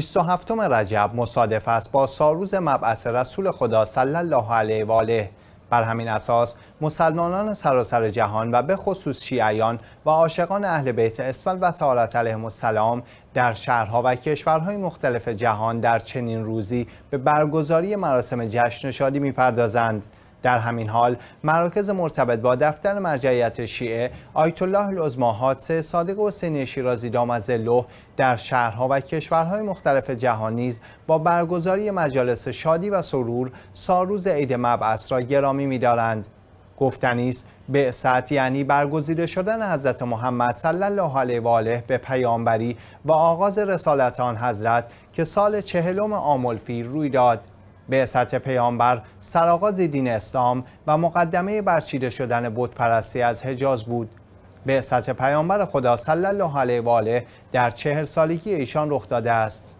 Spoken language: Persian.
27 رجب مصادف است با سالروز مبعث رسول خدا صلی الله علیه و آله بر همین اساس مسلمانان سراسر جهان و به خصوص شیعیان و عاشقان اهل بیت اسفل و تعالت علیهم السلام در شهرها و کشورهای مختلف جهان در چنین روزی به برگزاری مراسم جشن شادی میپردازند در همین حال مراکز مرتبط با دفتر مرجعیت شیعه آیت الله العظما صادق حسین شیرازی دامزله در شهرها و کشورهای مختلف جهان نیز با برگزاری مجالس شادی و سرور ساروز عید مبعث را گرامی می‌دارند گفتنی است بعثت یعنی برگزیده شدن حضرت محمد صلی الله علیه و آله به پیامبری و آغاز رسالت آن حضرت که سال چهلم آملفیر روی داد به سطح پیامبر سرآغاز دین اسلام و مقدمه برچیده شدن پرستی از حجاز بود به سطح پیامبر خدا صلی الله علیه و آله در چهر سالگی ایشان رخ داده است